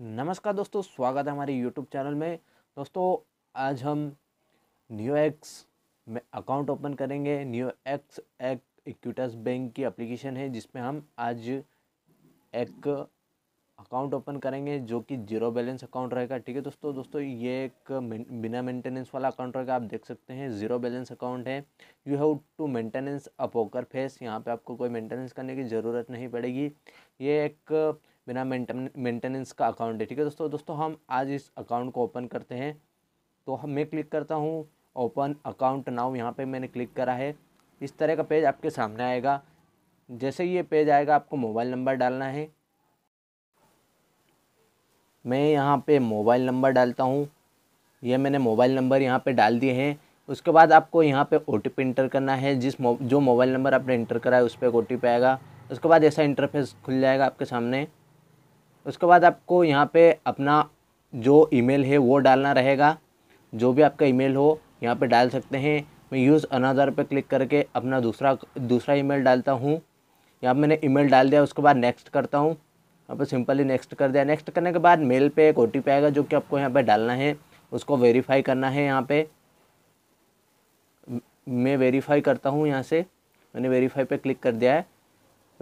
नमस्कार दोस्तों स्वागत है हमारे यूट्यूब चैनल में दोस्तों आज हम न्यू एक्स में अकाउंट ओपन करेंगे न्यू एक्स एक इक्विटस बैंक की एप्लीकेशन है जिसमें हम आज एक अकाउंट ओपन करेंगे जो कि जीरो बैलेंस अकाउंट रहेगा ठीक है दोस्तों दोस्तों ये एक बिना मेंटेनेंस वाला अकाउंट रहेगा आप देख सकते हैं जीरो बैलेंस अकाउंट है you have to maintenance a पोकर फेस यहाँ पे आपको कोई मेंटेनेंस करने की ज़रूरत नहीं पड़ेगी ये एक बिना मेंटेनेंस का अकाउंट है ठीक है दोस्तों दोस्तों हम आज इस अकाउंट को ओपन करते हैं तो हम मैं क्लिक करता हूँ ओपन अकाउंट नाउ यहाँ पे मैंने क्लिक करा है इस तरह का पेज आपके सामने आएगा जैसे ये पेज आएगा आपको मोबाइल नंबर डालना है मैं यहाँ पे मोबाइल नंबर डालता हूँ ये मैंने मोबाइल नंबर यहाँ पे डाल दिए हैं उसके बाद आपको यहाँ पे ओ इंटर करना है जिस मो, जो मोबाइल नंबर आपने इंटर करा है उस पर एक ओ आएगा उसके बाद ऐसा इंटरफेस खुल जाएगा आपके सामने उसके बाद आपको यहाँ पे अपना जो ईमेल है वो डालना रहेगा जो भी आपका ईमेल हो यहाँ पे डाल सकते हैं मैं यूज़ अनादर पे क्लिक करके अपना दूसरा दूसरा ईमेल डालता हूँ यहाँ मैंने ईमेल डाल दिया उसके बाद नेक्स्ट करता हूँ यहाँ पर सिंपली नेक्स्ट कर दिया नेक्स्ट करने के बाद मेल पे एक ओ आएगा जो कि आपको यहाँ पर डालना है उसको वेरीफाई करना है यहाँ पे मैं वेरीफाई करता हूँ यहाँ से मैंने वेरीफाई पे क्लिक कर दिया है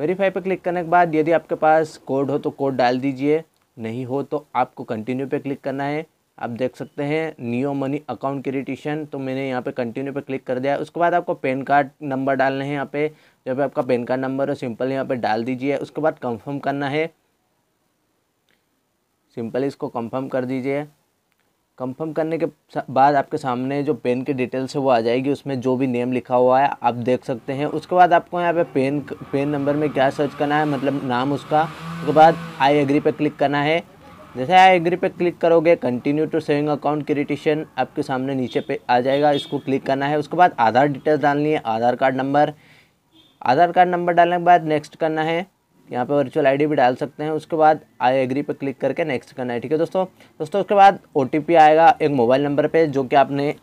वेरीफाई पर क्लिक करने के बाद यदि आपके पास कोड हो तो कोड डाल दीजिए नहीं हो तो आपको कंटिन्यू पे क्लिक करना है आप देख सकते हैं नियो मनी अकाउंट क्रिएटिशन तो मैंने यहाँ पे कंटिन्यू पे क्लिक कर दिया उसके बाद आपको पेन कार्ड नंबर डालना है यहाँ पे जब आपका पेन कार्ड नंबर हो सिंपल यहाँ पे डाल दीजिए उसके बाद कंफर्म करना है सिंपल इसको कंफर्म कर दीजिए कंफर्म करने के बाद आपके सामने जो पेन की डिटेल्स है वो आ जाएगी उसमें जो भी नेम लिखा हुआ है आप देख सकते हैं उसके बाद आपको यहाँ पे पेन पेन नंबर में क्या सर्च करना है मतलब नाम उसका उसके बाद आई एग्री पे क्लिक करना है जैसे आई एग्री पे क्लिक करोगे कंटिन्यू टू सेविंग अकाउंट क्रिटिशन आपके सामने नीचे पे आ जाएगा इसको क्लिक करना है उसके बाद आधार डिटेल्स डालनी है Aadhaar card number Aadhaar card number डालने के बाद नेक्स्ट करना है यहाँ पे वर्चुअल आईडी भी डाल सकते हैं उसके बाद आई एग्री पे क्लिक करके नेक्स्ट करना है ठीक है दोस्तों दोस्तों उसके बाद ओ आएगा एक मोबाइल नंबर पर जो कि आपने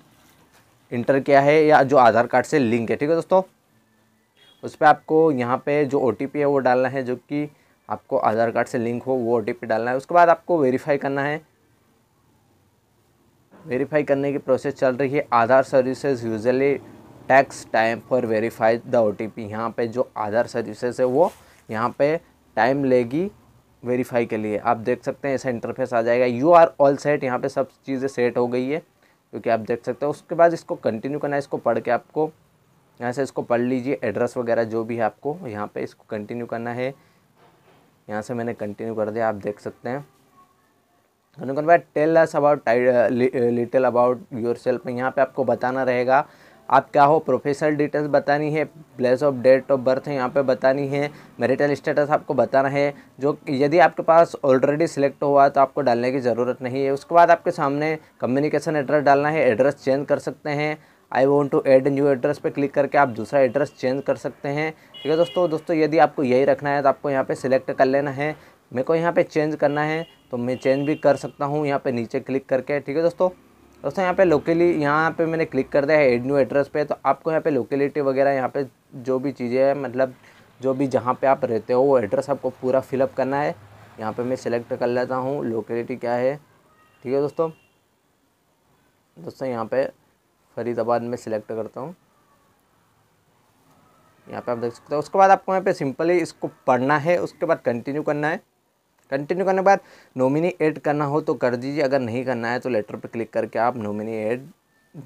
इंटर किया है या जो आधार कार्ड से लिंक है ठीक है दोस्तों उस पर आपको यहाँ पे जो ओ है वो डालना है जो कि आपको आधार कार्ड से लिंक हो वो ओ डालना है उसके बाद आपको वेरीफाई करना है वेरीफाई करने की प्रोसेस चल रही है Aadhaar services usually takes time for verify the O T P यहाँ पर जो आधार सर्विसेज है वो यहाँ पे टाइम लेगी वेरीफाई के लिए आप देख सकते हैं ऐसा इंटरफेस आ जाएगा यू आर ऑल सेट यहाँ पे सब चीज़ें सेट हो गई है क्योंकि आप देख सकते हैं उसके बाद इसको कंटिन्यू करना है इसको पढ़ के आपको यहाँ से इसको पढ़ लीजिए एड्रेस वगैरह जो भी है आपको यहाँ पर इसको कंटिन्यू करना है यहाँ से मैंने कंटिन्यू कर दिया आप देख सकते हैं tell us about little about yourself यहाँ पे आपको बताना रहेगा आप क्या हो प्रोफेशनल डिटेल्स बतानी है place of date of birth यहाँ पे बतानी है मेरिटल स्टेटस आपको बताना है जो यदि आपके पास ऑलरेडी सिलेक्ट हुआ तो आपको डालने की ज़रूरत नहीं है उसके बाद आपके सामने कम्युनिकेशन एड्रेस डालना है एड्रेस चेंज कर सकते हैं I want to add new address पे क्लिक करके आप दूसरा एड्रेस चेंज कर सकते हैं ठीक है दोस्तों दोस्तों यदि आपको यही रखना है तो आपको यहाँ पे सिलेक्ट कर लेना है मेरे को यहाँ पे चेंज करना है तो मैं चेंज भी कर सकता हूँ यहाँ पे नीचे क्लिक करके ठीक है दोस्तों दोस्तों यहाँ पे लोकली यहाँ पे मैंने क्लिक कर दिया है एड न्यू एड्रेस पे तो आपको यहाँ पे लोकेलिटी वगैरह यहाँ पे जो भी चीज़ें हैं मतलब जो भी जहाँ पे आप रहते हो वो एड्रेस आपको पूरा फिलअप करना है यहाँ पे मैं सिलेक्ट कर लेता हूँ लोकेलिटी क्या है ठीक है दोस्तों दोस्तों यहाँ पर फरीदाबाद में सिलेक्ट करता हूँ यहाँ पर आप देख सकते हो उसके बाद आपको यहाँ पर सिंपली इसको पढ़ना है उसके बाद कंटिन्यू करना है कंटिन्यू करने के बाद नॉमिनी ऐड करना हो तो कर दीजिए अगर नहीं करना है तो लेटर पर क्लिक करके आप नॉमिनी ऐड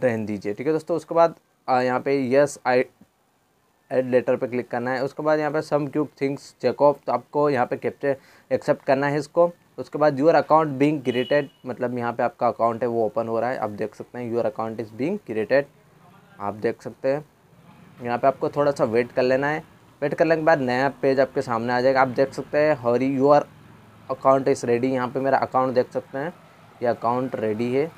रहन दीजिए ठीक है दोस्तों उसके बाद यहाँ पे यस आई एड लेटर पर क्लिक करना है उसके बाद यहाँ पे सम क्यूब थिंग्स चेकऑफ तो आपको यहाँ पे कैप्चर एक्सेप्ट करना है इसको उसके बाद योर अकाउंट बींग क्रिएटेड मतलब यहाँ पे आपका अकाउंट है वो ओपन हो रहा है आप देख सकते हैं your account is being created आप देख सकते हैं यहाँ पे आपको थोड़ा सा वेट कर लेना है वेट करने के बाद नया पेज आपके सामने आ जाएगा आप देख सकते हैं hurray your account is ready यहाँ पे मेरा अकाउंट देख सकते हैं ये अकाउंट रेडी है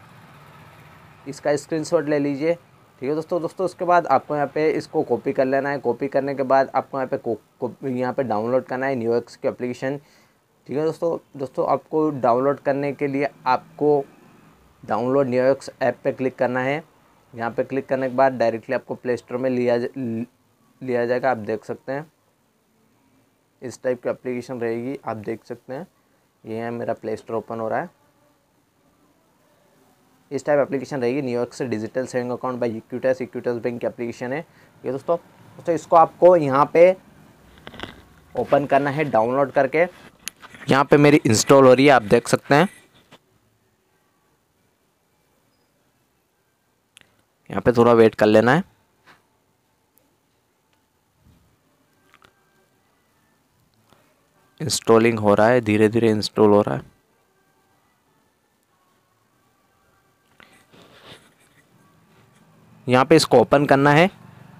इसका स्क्रीनशॉट ले लीजिए ठीक है दोस्तों दोस्तों उसके बाद आपको यहाँ पे इसको कॉपी कर लेना है कॉपी करने के बाद आपको यहाँ पे यहाँ पे डाउनलोड करना है न्यू की एप्लीकेशन ठीक है दोस्तों दोस्तों आपको डाउनलोड करने के लिए आपको डाउनलोड न्यू ऐप पर क्लिक करना है यहाँ पर क्लिक करने के बाद डायरेक्टली आपको प्ले स्टोर में लिया जा, लिया जाएगा आप देख सकते हैं इस टाइप की एप्लीकेशन रहेगी आप देख सकते हैं ये है मेरा प्ले स्टोर ओपन हो रहा है इस टाइप एप्लीकेशन रहेगी न्यूयॉर्क से digital saving account by Equitas Equitas bank की एप्लीकेशन है ये दोस्तों दोस्तों इसको आपको यहाँ पे ओपन करना है डाउनलोड करके यहाँ पे मेरी इंस्टॉल हो रही है आप देख सकते हैं यहाँ पे थोड़ा वेट कर लेना है इंस्टॉलिंग हो रहा है धीरे धीरे इंस्टॉल हो रहा है यहाँ पे इसको ओपन करना है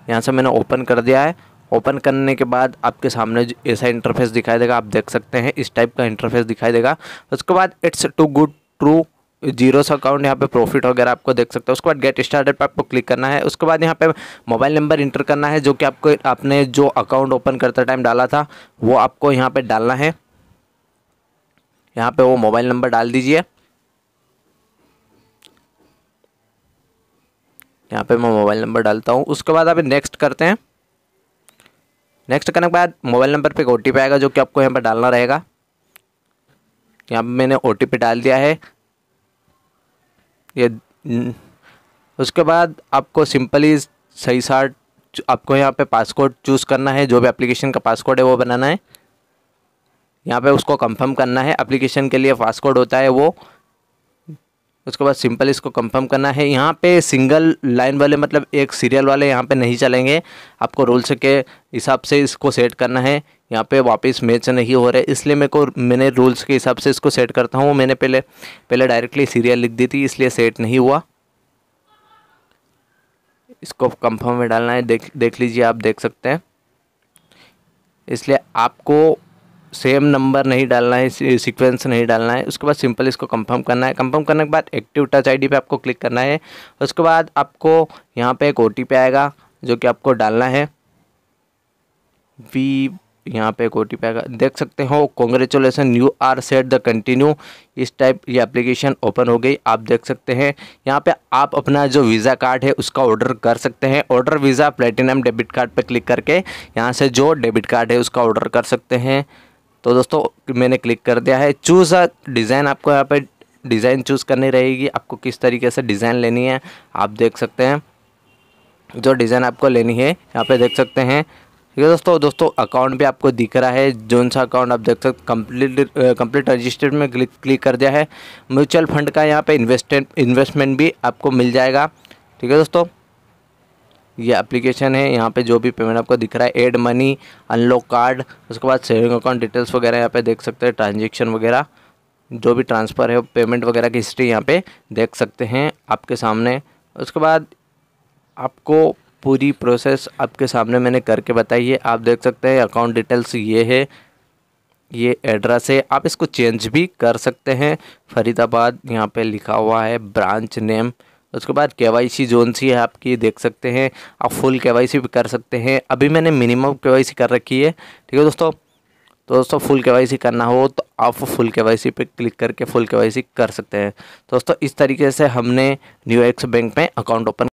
यहाँ से मैंने ओपन कर दिया है ओपन करने के बाद आपके सामने ऐसा इंटरफेस दिखाई देगा आप देख सकते हैं इस टाइप का इंटरफेस दिखाई देगा उसके बाद it's too good true zeros account यहाँ पे प्रॉफिट वगैरह आपको देख सकते हो उसके बाद गेट स्टार्टेड पर आपको क्लिक करना है उसके बाद यहाँ पे मोबाइल नंबर इंटर करना है जो कि आपको आपने जो अकाउंट ओपन करते टाइम डाला था वो आपको यहाँ पर डालना है यहाँ पे वो मोबाइल नंबर डाल दीजिए यहाँ पे मैं मोबाइल नंबर डालता हूँ उसके बाद आप नेक्स्ट करते हैं नेक्स्ट करने के बाद मोबाइल नंबर पर एक ओ आएगा जो कि आपको यहाँ पर डालना रहेगा यहाँ पर मैंने ओ डाल दिया है ये उसके बाद आपको सिंपली सही साठ आपको यहाँ पे पासकोड चूज़ करना है जो भी एप्लीकेशन का पासकोड है वो बनाना है यहाँ पे उसको कंफर्म करना है एप्लीकेशन के लिए पासकोड होता है वो उसके बाद सिंपल इसको कंफर्म करना है यहाँ पे सिंगल लाइन वाले मतलब एक सीरियल वाले यहाँ पे नहीं चलेंगे आपको रूल्स के हिसाब से इसको सेट करना है यहाँ पे वापस मैच नहीं हो रहा है इसलिए मेरे को मैंने रूल्स के हिसाब से इसको सेट करता हूँ मैंने पहले पहले डायरेक्टली सीरियल लिख दी थी इसलिए सेट नहीं हुआ इसको कंफर्म में डालना है देख देख लीजिए आप देख सकते हैं इसलिए आपको सेम नंबर नहीं डालना है सीक्वेंस नहीं डालना है उसके बाद सिंपल इसको कंफर्म करना है कंफर्म करने के बाद एक्टिव टच आईडी पे आपको क्लिक करना है उसके बाद आपको यहाँ पे एक ओ आएगा जो कि आपको डालना है वी यहाँ पे कोटी पैगा देख सकते हो congratulations you are set the continue इस टाइप ये एप्लीकेशन ओपन हो गई आप देख सकते हैं यहाँ पे आप अपना जो वीज़ा कार्ड है उसका ऑर्डर कर सकते हैं order Visa platinum debit card पे क्लिक करके यहाँ से जो डेबिट कार्ड है उसका ऑर्डर कर सकते हैं तो दोस्तों मैंने क्लिक कर दिया है चूज़ अ डिज़ाइन आपको यहाँ पर डिज़ाइन चूज़ करनी रहेगी आपको किस तरीके से डिज़ाइन लेनी है आप देख सकते हैं जो डिज़ाइन आपको लेनी है यहाँ पे देख सकते हैं ठीक है दोस्तों दोस्तों अकाउंट भी आपको दिख रहा है जो सा अकाउंट आप देख सकते कंप्लीट कंप्लीट रजिस्टर्ड में क्लिक क्लिक कर दिया है म्यूचुअल फंड का यहाँ पे इन्वेस्टमेंट इन्वेस्टमेंट भी आपको मिल जाएगा ठीक है दोस्तों ये एप्लीकेशन है यहाँ पे जो भी पेमेंट आपको दिख रहा है एड मनी अनलॉक कार्ड उसके बाद सेविंग अकाउंट डिटेल्स वगैरह यहाँ पे देख सकते हैं ट्रांजेक्शन वगैरह जो भी ट्रांसफ़र है पेमेंट वगैरह की हिस्ट्री यहाँ पे देख सकते हैं आपके सामने उसके बाद आपको पूरी प्रोसेस आपके सामने मैंने करके बताई है आप देख सकते हैं अकाउंट डिटेल्स ये है ये एड्रेस है आप इसको चेंज भी कर सकते हैं फरीदाबाद यहाँ पे लिखा हुआ है ब्रांच नेम उसके बाद के वाई सी जोन सी है आपकी देख सकते हैं आप फुल के वाई सी भी कर सकते हैं अभी मैंने मिनिमम के वाई सी कर रखी है ठीक है दोस्तों तो दोस्तों फुल के वाई सी करना हो तो आप फुल के वाई सी पर क्लिक करके फुल के वाई सी कर सकते हैं दोस्तों इस तरीके से हमने न्यू एक्स बैंक में अकाउंट ओपन